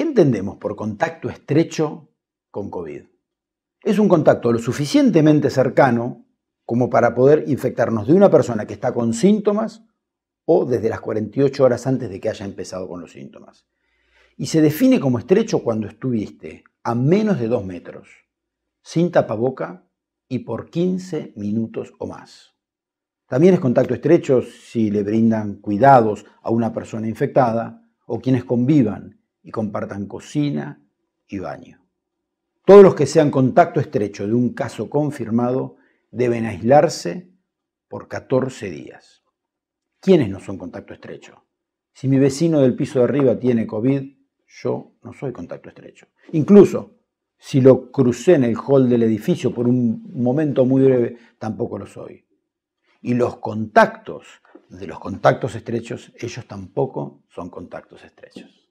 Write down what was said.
¿Qué entendemos por contacto estrecho con COVID? Es un contacto lo suficientemente cercano como para poder infectarnos de una persona que está con síntomas o desde las 48 horas antes de que haya empezado con los síntomas. Y se define como estrecho cuando estuviste a menos de 2 metros, sin tapaboca y por 15 minutos o más. También es contacto estrecho si le brindan cuidados a una persona infectada o quienes convivan y compartan cocina y baño. Todos los que sean contacto estrecho de un caso confirmado deben aislarse por 14 días. ¿Quiénes no son contacto estrecho? Si mi vecino del piso de arriba tiene COVID, yo no soy contacto estrecho. Incluso si lo crucé en el hall del edificio por un momento muy breve, tampoco lo soy. Y los contactos de los contactos estrechos, ellos tampoco son contactos estrechos.